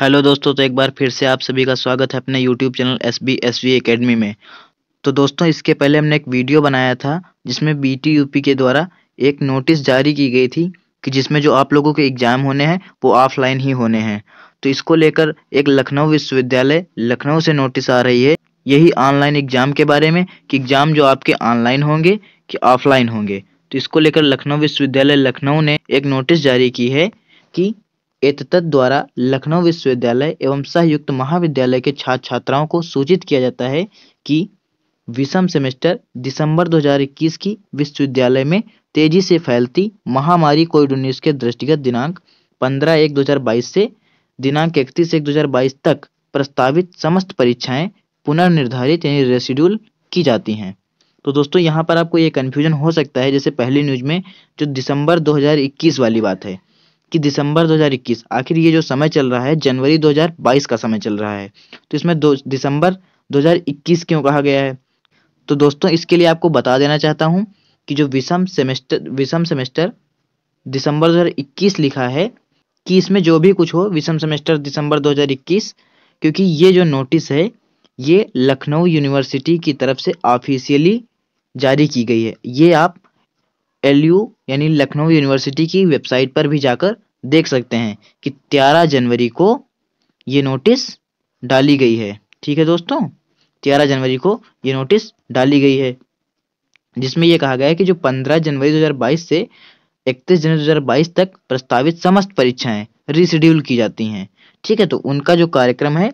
hello दोस्तों तो एक बार फिर से आप सभी का स्वागत है अपने YouTube channel S B S V academy में तो दोस्तों इसके पहले हमने एक वीडियो बनाया था जिसमें बी टी यू पी के द्वारा एक नोटिस जारी की गई थी कि जिसमें जो आप लोगों के एग्ज़ाम होने हैं वो ऑफलाइन ही होने हैं तो इसको लेकर एक लखनऊ विश्वविद्यालय लखनऊ से नोटिस आ रही है यही ऑनलाइन एग्ज़ाम के बारे में कि एग्ज़ाम जो आपके ऑनलाइन होंगे कि ऑफलाइन होंगे तो इसको लेकर लखनऊ विश्वविद्यालय लखनऊ ने एक नोटिस जारी की है कि द्वारा लखनऊ विश्वविद्यालय एवं सहयुक्त महाविद्यालय के छात्र छात्राओं को सूचित किया जाता है कि विषम सेमेस्टर दिसंबर 2021 की विश्वविद्यालय में तेजी से फैलती महामारी कोविड उन्नीस के दृष्टिगत दिनांक 15 एक 2022 से दिनांक 31 एक 2022 तक प्रस्तावित समस्त परीक्षाएं पुनर्निर्धारित यानी रेसिड्यूल की जाती हैं तो दोस्तों यहाँ पर आपको ये कन्फ्यूजन हो सकता है जैसे पहली न्यूज में जो दिसंबर 2021 वाली बात है कि दिसंबर 2021 आखिर ये जो समय चल रहा है जनवरी 2022 का समय चल रहा है तो इसमें दो दिसंबर 2021 क्यों कहा गया है तो दोस्तों इसके लिए आपको बता देना चाहता हूं कि जो विषम सेमेस्टर विषम सेमेस्टर दिसंबर 2021 लिखा है कि इसमें जो भी कुछ हो विषम सेमेस्टर दिसंबर 2021 क्योंकि ये जो नोटिस है ये लखनऊ यूनिवर्सिटी की तरफ से ऑफिशियली जारी की गई है ये आप एल यानी लखनऊ यूनिवर्सिटी की वेबसाइट पर भी जाकर देख सकते हैं कि तेरह जनवरी को ये नोटिस डाली गई है ठीक है दोस्तों तेरह जनवरी को ये नोटिस डाली गई है जिसमें यह कहा गया है कि जो पंद्रह जनवरी 2022 से इकतीस जनवरी 2022 तक प्रस्तावित समस्त परीक्षाएं रिशेड्यूल की जाती हैं ठीक है तो उनका जो कार्यक्रम है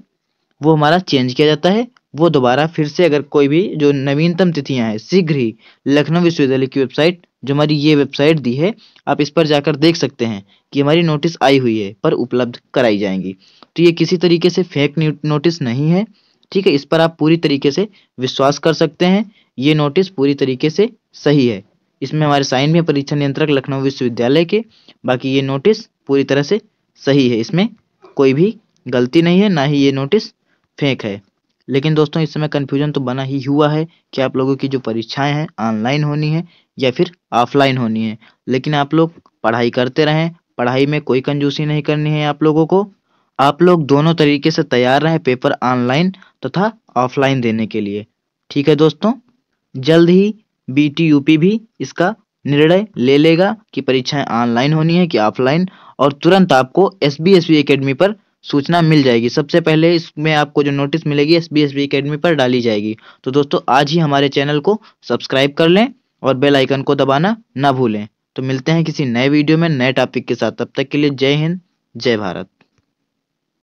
वो हमारा चेंज किया जाता है वो दोबारा फिर से अगर कोई भी जो नवीनतम तिथियां हैं शीघ्र ही लखनऊ विश्वविद्यालय की वेबसाइट जो हमारी ये वेबसाइट दी है आप इस पर जाकर देख सकते हैं कि हमारी नोटिस आई हुई है पर उपलब्ध कराई जाएंगी तो ये किसी तरीके से फेक नोटिस नहीं है ठीक है इस पर आप पूरी तरीके से विश्वास कर सकते हैं ये नोटिस पूरी तरीके से सही है इसमें हमारे साइन भी है परीक्षा नियंत्रक लखनऊ विश्वविद्यालय के बाकी ये नोटिस पूरी तरह से सही है इसमें कोई भी गलती नहीं है ना ही ये नोटिस फेंक है लेकिन दोस्तों इस समय कन्फ्यूजन तो बना ही हुआ है कि आप लोगों की जो परीक्षाएं हैं ऑनलाइन होनी है या फिर ऑफलाइन होनी है लेकिन आप लोग पढ़ाई करते रहें पढ़ाई में कोई कंजूसी नहीं करनी है आप लोगों को आप लोग दोनों तरीके से तैयार रहें पेपर ऑनलाइन तथा ऑफलाइन देने के लिए ठीक है दोस्तों जल्द ही बीटीयूपी भी इसका निर्णय ले लेगा कि परीक्षाएं ऑनलाइन होनी है कि ऑफलाइन और तुरंत आपको एस बी एस अकेडमी पर सूचना मिल जाएगी सबसे पहले इसमें आपको जो नोटिस मिलेगी S B S B academy पर डाली जाएगी तो दोस्तों आज ही हमारे चैनल को सब्सक्राइब कर लें और बेल आइकन को दबाना ना भूलें तो मिलते हैं किसी नए वीडियो में नए टॉपिक के साथ तब तक के लिए जय हिंद जय भारत